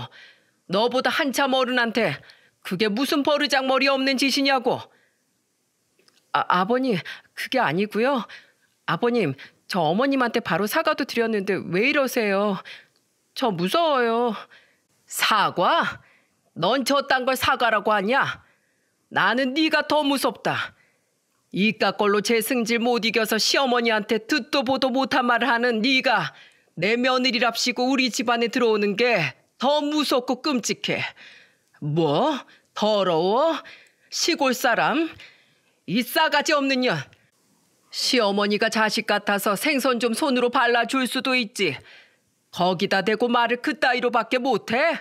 너보다 한참 어른한테 그게 무슨 버르장머리 없는 짓이냐고 아, 버님 그게 아니고요. 아버님, 저 어머님한테 바로 사과도 드렸는데 왜 이러세요? 저 무서워요. 사과? 넌 저딴 걸 사과라고 하냐? 나는 네가 더 무섭다. 이깟 걸로 제 승질 못 이겨서 시어머니한테 듣도 보도 못한 말을 하는 네가 내 며느리랍시고 우리 집안에 들어오는 게 더 무섭고 끔찍해. 뭐? 더러워? 시골 사람? 이 싸가지 없는 년. 시어머니가 자식 같아서 생선 좀 손으로 발라줄 수도 있지. 거기다 대고 말을 그따위로밖에 못해?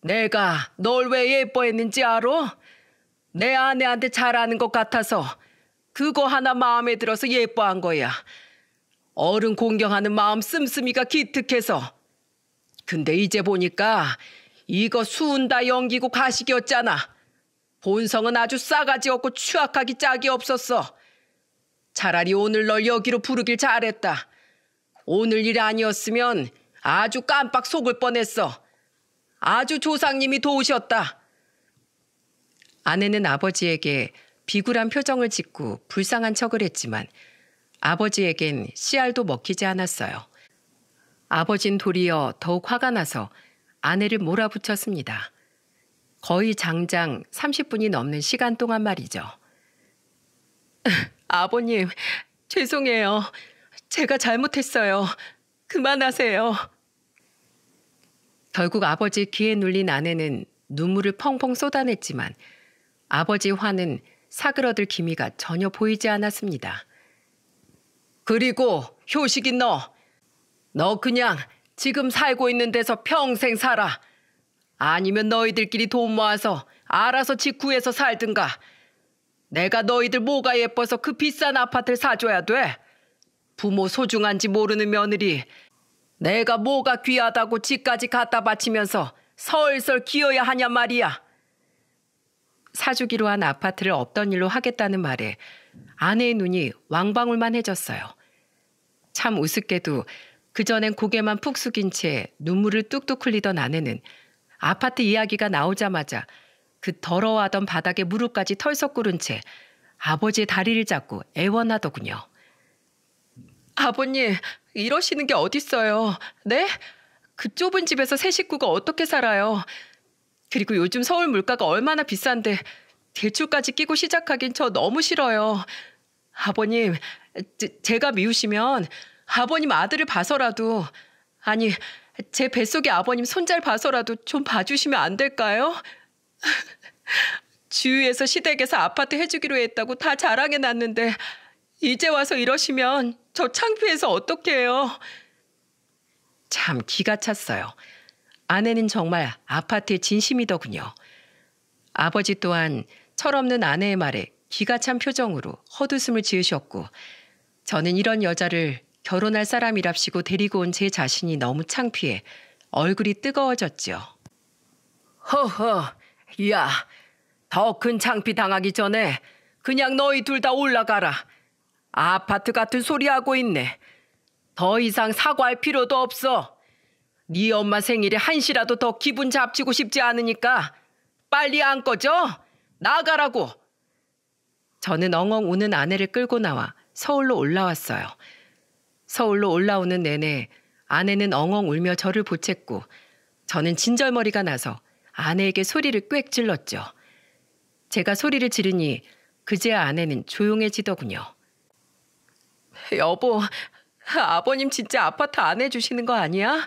내가 널 왜 예뻐했는지 알아? 내 아내한테 잘하는 것 같아서 그거 하나 마음에 들어서 예뻐한 거야. 어른 공경하는 마음 씀씀이가 기특해서. 근데 이제 보니까 이거 수은다 연기고 가식이었잖아. 본성은 아주 싸가지 없고 추악하기 짝이 없었어. 차라리 오늘 널 여기로 부르길 잘했다. 오늘 일 아니었으면 아주 깜빡 속을 뻔했어. 아주 조상님이 도우셨다. 아내는 아버지에게 비굴한 표정을 짓고 불쌍한 척을 했지만 아버지에겐 씨알도 먹히지 않았어요. 아버진 도리어 더욱 화가 나서 아내를 몰아붙였습니다. 거의 장장 30분이 넘는 시간 동안 말이죠. [LAUGHS] 아버님, 죄송해요. 제가 잘못했어요. 그만하세요. 결국 아버지 귀에 눌린 아내는 눈물을 펑펑 쏟아냈지만 아버지 화는 사그러들 기미가 전혀 보이지 않았습니다. 그리고 효식인 너, 너 그냥 지금 살고 있는 데서 평생 살아. 아니면 너희들끼리 돈 모아서 알아서 직구해서 살든가. 내가 너희들 뭐가 예뻐서 그 비싼 아파트를 사줘야 돼. 부모 소중한지 모르는 며느리. 내가 뭐가 귀하다고 집까지 갖다 바치면서 설설 기어야 하냐 말이야. 사주기로 한 아파트를 없던 일로 하겠다는 말에 아내의 눈이 왕방울만 해졌어요. 참 우습게도 그전엔 고개만 푹 숙인 채 눈물을 뚝뚝 흘리던 아내는 아파트 이야기가 나오자마자 그 더러워하던 바닥에 무릎까지 털썩 구른 채 아버지의 다리를 잡고 애원하더군요. 아버님, 이러시는 게 어딨어요. 네? 그 좁은 집에서 새 식구가 어떻게 살아요? 그리고 요즘 서울 물가가 얼마나 비싼데 대출까지 끼고 시작하긴 저 너무 싫어요. 아버님, 제, 제가 미우시면 아버님 아들을 봐서라도 아니 제 뱃속의 아버님 손잘 봐서라도 좀 봐주시면 안 될까요? [LAUGHS] 주위에서 시댁에서 아파트 해주기로 했다고 다 자랑해 놨는데 이제 와서 이러시면 저 창피해서 어떡해요. 참 기가 찼어요. 아내는 정말 아파트에 진심이더군요. 아버지 또한 철없는 아내의 말에 기가 찬 표정으로 헛웃음을 지으셨고 저는 이런 여자를 결혼할 사람이랍시고 데리고 온 제 자신이 너무 창피해 얼굴이 뜨거워졌지요. 허허, 야, 더 큰 창피 당하기 전에 그냥 너희 둘 다 올라가라. 아파트 같은 소리 하고 있네. 더 이상 사과할 필요도 없어. 네 엄마 생일에 한시라도 더 기분 잡치고 싶지 않으니까 빨리 안 꺼져. 나가라고. 저는 엉엉 우는 아내를 끌고 나와 서울로 올라왔어요. 서울로 올라오는 내내 아내는 엉엉 울며 저를 보챘고 저는 진절머리가 나서 아내에게 소리를 꽥 질렀죠. 제가 소리를 지르니 그제야 아내는 조용해지더군요. 여보, 아버님 진짜 아파트 안 해주시는 거 아니야?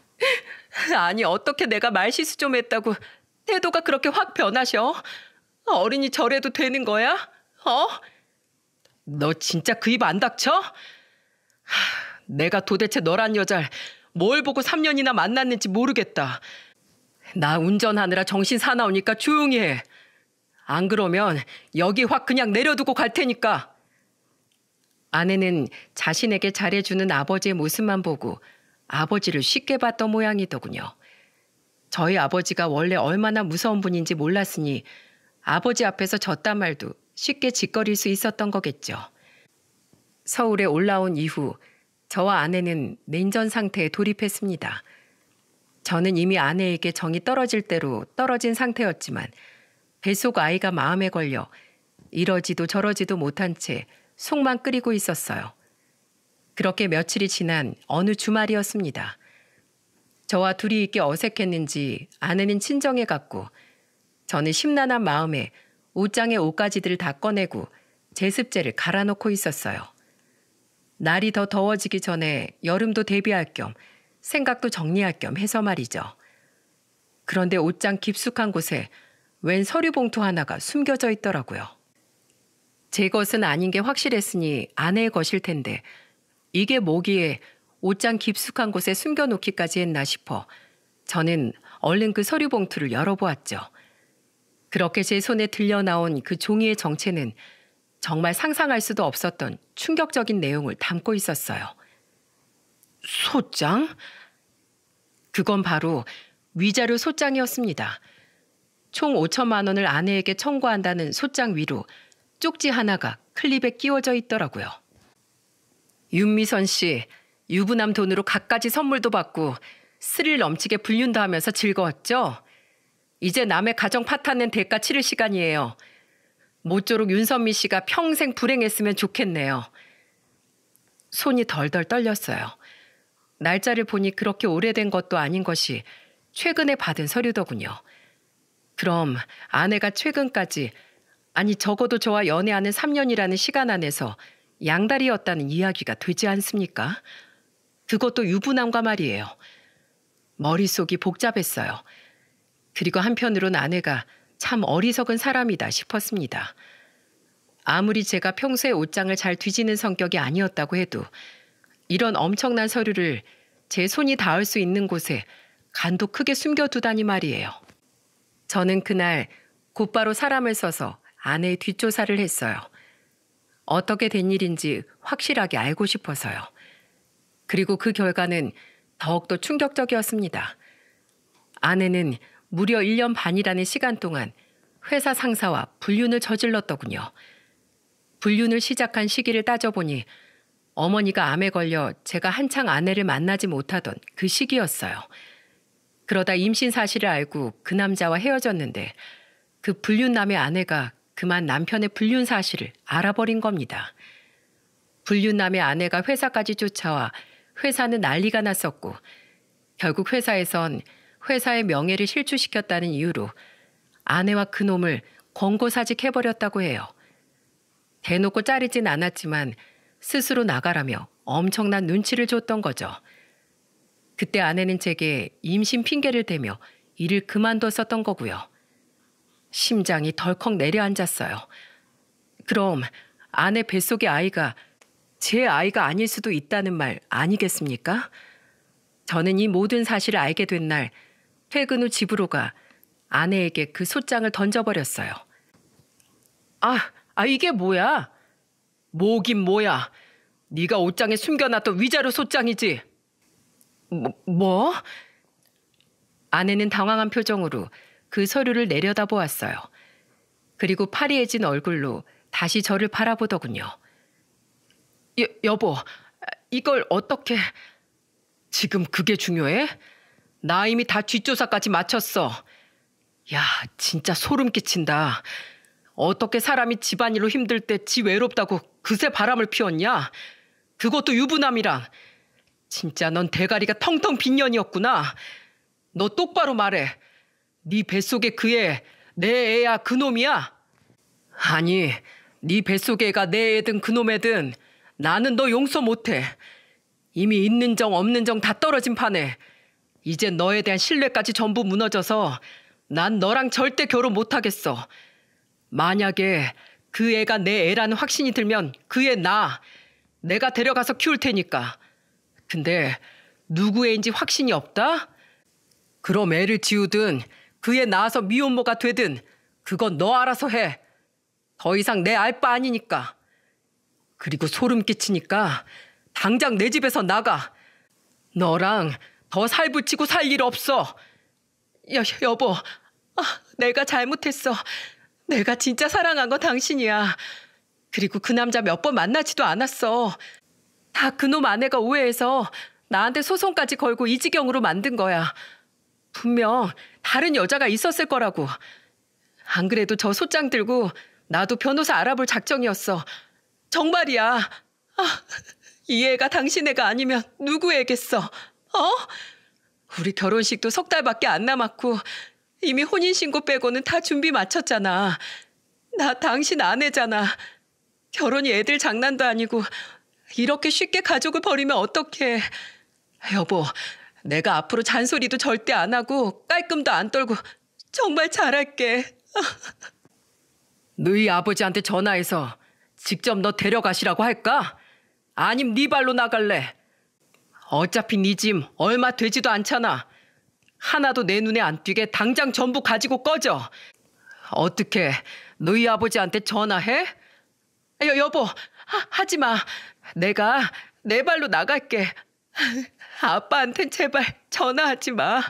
[LAUGHS] 아니 어떻게 내가 말실수 좀 했다고 태도가 그렇게 확 변하셔? 어린이 저래도 되는 거야? 어? 너 진짜 그 입 안 닥쳐? 내가 도대체 너란 여자를뭘 보고 3년이나 만났는지 모르겠다. 나 운전하느라 정신 사나우니까 조용히 해. 안 그러면 여기 확 그냥 내려두고 갈 테니까. 아내는 자신에게 잘해주는 아버지의 모습만 보고 아버지를 쉽게 봤던 모양이더군요. 저희 아버지가 원래 얼마나 무서운 분인지 몰랐으니 아버지 앞에서 졌단 말도 쉽게 짓거릴 수 있었던 거겠죠. 서울에 올라온 이후 저와 아내는 냉전 상태에 돌입했습니다. 저는 이미 아내에게 정이 떨어질 대로 떨어진 상태였지만 뱃속 아이가 마음에 걸려 이러지도 저러지도 못한 채 속만 끓이고 있었어요. 그렇게 며칠이 지난 어느 주말이었습니다. 저와 둘이 있게 어색했는지 아내는 친정에 갔고 저는 심란한 마음에 옷장에 옷가지들을 다 꺼내고 제습제를 갈아놓고 있었어요. 날이 더 더워지기 전에 여름도 대비할 겸 생각도 정리할 겸 해서 말이죠. 그런데 옷장 깊숙한 곳에 웬 서류 봉투 하나가 숨겨져 있더라고요. 제 것은 아닌 게 확실했으니 아내의 것일 텐데 이게 뭐기에 옷장 깊숙한 곳에 숨겨놓기까지 했나 싶어 저는 얼른 그 서류 봉투를 열어보았죠. 그렇게 제 손에 들려 나온 그 종이의 정체는 정말 상상할 수도 없었던 충격적인 내용을 담고 있었어요. 소장? 그건 바로 위자료 소장이었습니다. 총 5천만 원을 아내에게 청구한다는 소장 위로 쪽지 하나가 클립에 끼워져 있더라고요. 윤미선 씨, 유부남 돈으로 갖가지 선물도 받고 스릴 넘치게 불륜도 하면서 즐거웠죠? 이제 남의 가정 파탄낸 대가 치를 시간이에요. 모쪼록 윤선미 씨가 평생 불행했으면 좋겠네요. 손이 덜덜 떨렸어요. 날짜를 보니 그렇게 오래된 것도 아닌 것이 최근에 받은 서류더군요. 그럼 아내가 최근까지 아니 적어도 저와 연애하는 3년이라는 시간 안에서 양다리였다는 이야기가 되지 않습니까? 그것도 유부남과 말이에요. 머릿속이 복잡했어요. 그리고 한편으론 아내가 참 어리석은 사람이다 싶었습니다. 아무리 제가 평소에 옷장을 잘 뒤지는 성격이 아니었다고 해도 이런 엄청난 서류를 제 손이 닿을 수 있는 곳에 간도 크게 숨겨두다니 말이에요. 저는 그날 곧바로 사람을 써서 아내의 뒷조사를 했어요. 어떻게 된 일인지 확실하게 알고 싶어서요. 그리고 그 결과는 더욱더 충격적이었습니다. 아내는 무려 1년 반이라는 시간 동안 회사 상사와 불륜을 저질렀더군요. 불륜을 시작한 시기를 따져보니 어머니가 암에 걸려 제가 한창 아내를 만나지 못하던 그 시기였어요. 그러다 임신 사실을 알고 그 남자와 헤어졌는데 그 불륜남의 아내가 그만 남편의 불륜 사실을 알아버린 겁니다. 불륜남의 아내가 회사까지 쫓아와 회사는 난리가 났었고 결국 회사에선 회사의 명예를 실추시켰다는 이유로 아내와 그놈을 권고사직해버렸다고 해요. 대놓고 짜리진 않았지만 스스로 나가라며 엄청난 눈치를 줬던 거죠. 그때 아내는 제게 임신 핑계를 대며 일을 그만뒀었던 거고요. 심장이 덜컥 내려앉았어요. 그럼 아내 뱃속의 아이가 제 아이가 아닐 수도 있다는 말 아니겠습니까? 저는 이 모든 사실을 알게 된날 퇴근 후 집으로 가 아내에게 그 소장을 던져버렸어요. 아, 아 이게 뭐야? 뭐긴 뭐야? 네가 옷장에 숨겨놨던 위자료 소장이지? 뭐? 뭐? 아내는 당황한 표정으로 그 서류를 내려다보았어요. 그리고 파리해진 얼굴로 다시 저를 바라보더군요. 여, 여보, 이걸 어떻게... 지금 그게 중요해? 나 이미 다 뒷조사까지 마쳤어. 야, 진짜 소름 끼친다. 어떻게 사람이 집안일로 힘들 때 지 외롭다고 그새 바람을 피웠냐? 그것도 유부남이랑. 진짜 넌 대가리가 텅텅 빈 년이었구나. 너 똑바로 말해. 네 뱃속에 그 애, 내 애야 그놈이야? 아니, 네 뱃속에 애가 내 애든 그놈 애든 나는 너 용서 못해. 이미 있는 정 없는 정 다 떨어진 판에 이제 너에 대한 신뢰까지 전부 무너져서 난 너랑 절대 결혼 못하겠어. 만약에 그 애가 내 애라는 확신이 들면 그 애 나, 내가 데려가서 키울 테니까. 근데 누구 애인지 확신이 없다? 그럼 애를 지우든 그 애 낳아서 미혼모가 되든 그건 너 알아서 해. 더 이상 내알바 아니니까. 그리고 소름 끼치니까 당장 내 집에서 나가. 너랑 더살 붙이고 살 일 없어. 여, 여보, 아, 내가 잘못했어. 내가 진짜 사랑한 건 당신이야. 그리고 그 남자 몇 번 만나지도 않았어. 다 그놈 아내가 오해해서 나한테 소송까지 걸고 이 지경으로 만든 거야. 분명 다른 여자가 있었을 거라고. 안 그래도 저 소장 들고 나도 변호사 알아볼 작정이었어. 정말이야. 아, 이 애가 당신 애가 아니면 누구애겠어. 어? 우리 결혼식도 석 달밖에 안 남았고 이미 혼인신고 빼고는 다 준비 마쳤잖아. 나 당신 아내잖아. 결혼이 애들 장난도 아니고 이렇게 쉽게 가족을 버리면 어떡해. 여보, 내가 앞으로 잔소리도 절대 안 하고 깔끔도 안 떨고 정말 잘할게. 너희 [LAUGHS] 아버지한테 전화해서 직접 너 데려가시라고 할까? 아님 네 발로 나갈래? 어차피 네 짐 얼마 되지도 않잖아. 하나도 내 눈에 안 띄게 당장 전부 가지고 꺼져. 어떻게 너희 아버지한테 전화해? 아, 여, 여보, 하, 하지 마. 내가 내 발로 나갈게. 아빠한텐 제발 전화하지 마.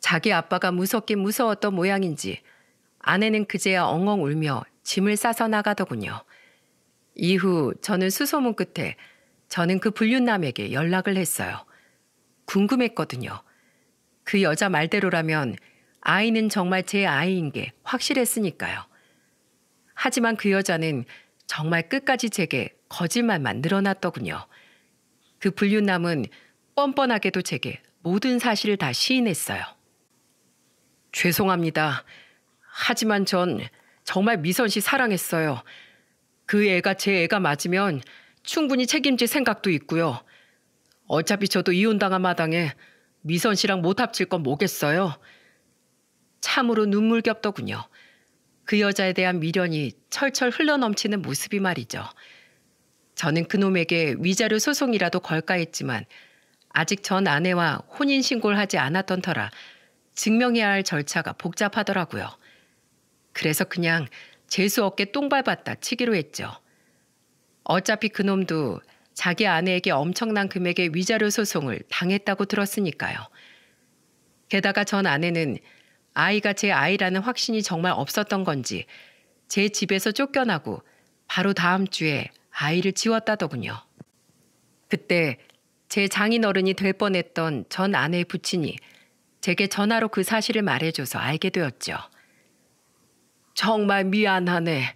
자기 아빠가 무섭긴 무서웠던 모양인지 아내는 그제야 엉엉 울며 짐을 싸서 나가더군요. 이후 저는 수소문 끝에 저는 그 불륜남에게 연락을 했어요. 궁금했거든요. 그 여자 말대로라면 아이는 정말 제 아이인 게 확실했으니까요. 하지만 그 여자는 정말 끝까지 제게 거짓말만 늘어놨더군요. 그 불륜남은 뻔뻔하게도 제게 모든 사실을 다 시인했어요. 죄송합니다. 하지만 전 정말 미선 씨 사랑했어요. 그 애가 제 애가 맞으면 충분히 책임질 생각도 있고요. 어차피 저도 이혼당한 마당에 미선 씨랑 못 합칠 건 뭐겠어요. 참으로 눈물겹더군요. 그 여자에 대한 미련이 철철 흘러넘치는 모습이 말이죠. 저는 그놈에게 위자료 소송이라도 걸까 했지만 아직 전 아내와 혼인 신고를 하지 않았던 터라 증명해야 할 절차가 복잡하더라고요. 그래서 그냥 재수 없게 똥 밟았다 치기로 했죠. 어차피 그놈도 자기 아내에게 엄청난 금액의 위자료 소송을 당했다고 들었으니까요. 게다가 전 아내는 아이가 제 아이라는 확신이 정말 없었던 건지 제 집에서 쫓겨나고 바로 다음 주에 아이를 지웠다더군요. 그때 제 장인어른이 될 뻔했던 전 아내의 부친이 제게 전화로 그 사실을 말해줘서 알게 되었죠. 정말 미안하네.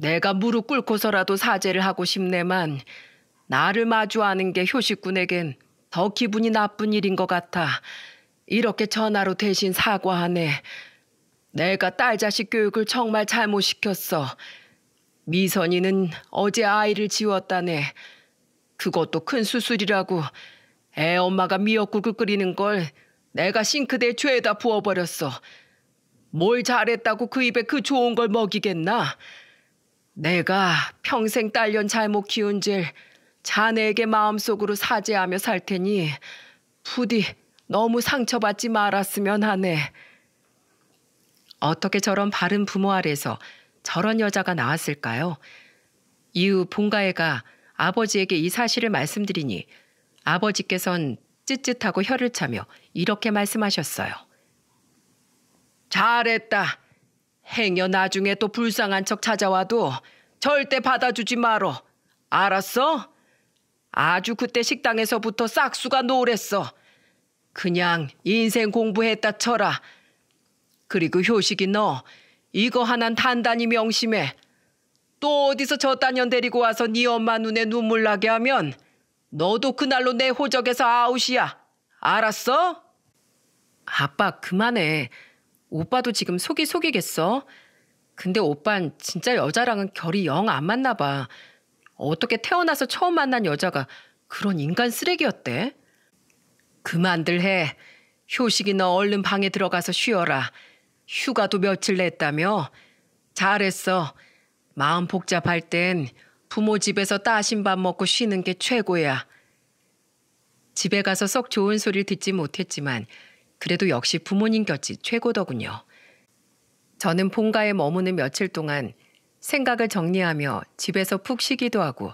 내가 무릎 꿇고서라도 사죄를 하고 싶네만 나를 마주하는 게 효식군에겐 더 기분이 나쁜 일인 것 같아. 이렇게 전화로 대신 사과하네. 내가 딸 자식 교육을 정말 잘못 시켰어. 미선이는 어제 아이를 지웠다네. 그것도 큰 수술이라고. 애 엄마가 미역국을 끓이는 걸 내가 싱크대에 죄다 부어버렸어. 뭘 잘했다고 그 입에 그 좋은 걸 먹이겠나? 내가 평생 딸년 잘못 키운 질 자네에게 마음속으로 사죄하며 살 테니 부디 너무 상처받지 말았으면 하네. 어떻게 저런 바른 부모 아래서 저런 여자가 나왔을까요? 이후 봉가에가 아버지에게 이 사실을 말씀드리니 아버지께선 찌릿하고 혀를 차며 이렇게 말씀하셨어요. 잘했다. 행여 나중에 또 불쌍한 척 찾아와도 절대 받아주지 마로. 알았어? 아주 그때 식당에서부터 싹수가 노랬어. 그냥 인생 공부했다 쳐라. 그리고 효식이 너 이거 하나는 단단히 명심해. 또 어디서 저따년 데리고 와서 네 엄마 눈에 눈물 나게 하면 너도 그날로 내 호적에서 아웃이야. 알았어? 아빠 그만해. 오빠도 지금 속이 속이겠어? 근데 오빤 진짜 여자랑은 결이 영 안 맞나 봐. 어떻게 태어나서 처음 만난 여자가 그런 인간 쓰레기였대? 그만들 해. 효식이 너 얼른 방에 들어가서 쉬어라. 휴가도 며칠 냈다며? 잘했어. 마음 복잡할 땐 부모 집에서 따신 밥 먹고 쉬는 게 최고야. 집에 가서 썩 좋은 소리를 듣지 못했지만 그래도 역시 부모님 곁이 최고더군요. 저는 본가에 머무는 며칠 동안 생각을 정리하며 집에서 푹 쉬기도 하고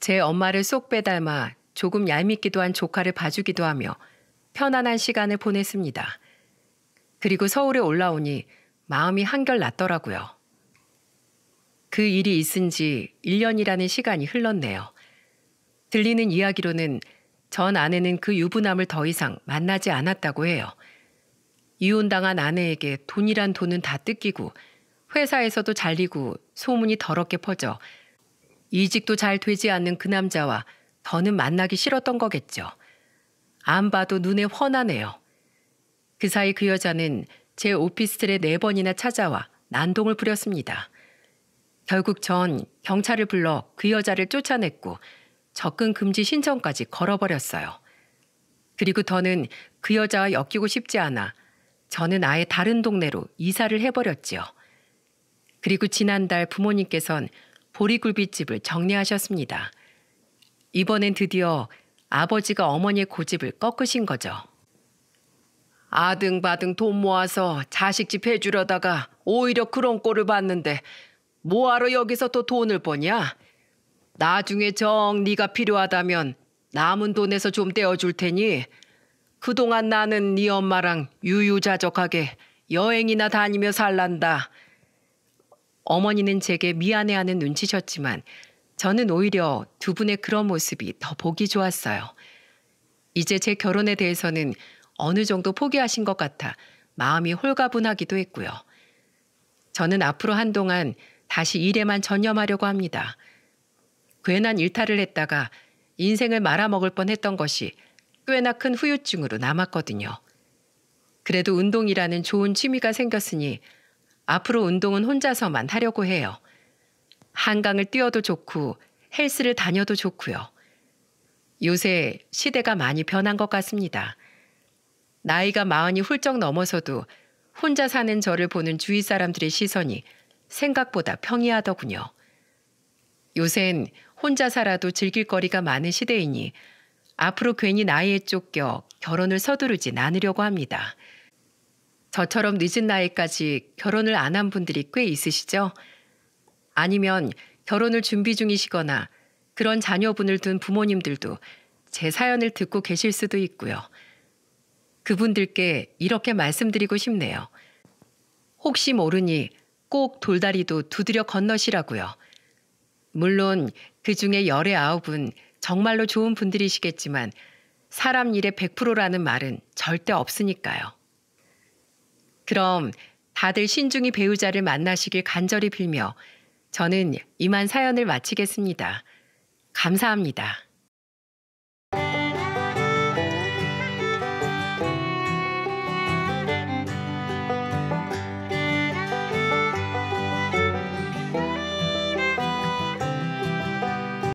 제 엄마를 쏙 빼닮아 조금 얄밉기도 한 조카를 봐주기도 하며 편안한 시간을 보냈습니다. 그리고 서울에 올라오니 마음이 한결 낫더라고요. 그 일이 있은 지 1년이라는 시간이 흘렀네요. 들리는 이야기로는 전 아내는 그 유부남을 더 이상 만나지 않았다고 해요. 이혼당한 아내에게 돈이란 돈은 다 뜯기고 회사에서도 잘리고 소문이 더럽게 퍼져 이직도 잘 되지 않는 그 남자와 더는 만나기 싫었던 거겠죠. 안 봐도 눈에 훤하네요. 그 사이 그 여자는 제 오피스텔에 네 번이나 찾아와 난동을 부렸습니다. 결국 전 경찰을 불러 그 여자를 쫓아냈고 접근 금지 신청까지 걸어버렸어요. 그리고 더는 그 여자와 엮이고 싶지 않아 저는 아예 다른 동네로 이사를 해버렸지요. 그리고 지난달 부모님께선 보리굴비집을 정리하셨습니다. 이번엔 드디어 아버지가 어머니의 고집을 꺾으신 거죠. 아등바등 돈 모아서 자식 집 해주려다가 오히려 그런 꼴을 봤는데 뭐하러 여기서 또 돈을 버냐? 나중에 정 네가 필요하다면 남은 돈에서 좀 떼어줄 테니 그동안 나는 네 엄마랑 유유자적하게 여행이나 다니며 살란다. 어머니는 제게 미안해하는 눈치셨지만 저는 오히려 두 분의 그런 모습이 더 보기 좋았어요. 이제 제 결혼에 대해서는 어느 정도 포기하신 것 같아 마음이 홀가분하기도 했고요. 저는 앞으로 한동안 다시 일에만 전념하려고 합니다. 괜한 일탈을 했다가 인생을 말아먹을 뻔했던 것이 꽤나 큰 후유증으로 남았거든요. 그래도 운동이라는 좋은 취미가 생겼으니 앞으로 운동은 혼자서만 하려고 해요. 한강을 뛰어도 좋고 헬스를 다녀도 좋고요. 요새 시대가 많이 변한 것 같습니다. 나이가 마흔이 훌쩍 넘어서도 혼자 사는 저를 보는 주위 사람들의 시선이 생각보다 평이하더군요. 요샌 혼자 살아도 즐길 거리가 많은 시대이니 앞으로 괜히 나이에 쫓겨 결혼을 서두르진 않으려고 합니다. 저처럼 늦은 나이까지 결혼을 안 한 분들이 꽤 있으시죠? 아니면 결혼을 준비 중이시거나 그런 자녀분을 둔 부모님들도 제 사연을 듣고 계실 수도 있고요. 그분들께 이렇게 말씀드리고 싶네요. 혹시 모르니 꼭 돌다리도 두드려 건너시라고요. 물론 그 중에 열의 아홉은 정말로 좋은 분들이시겠지만 사람 일의 100%라는 말은 절대 없으니까요. 그럼 다들 신중히 배우자를 만나시길 간절히 빌며 저는 이만 사연을 마치겠습니다. 감사합니다.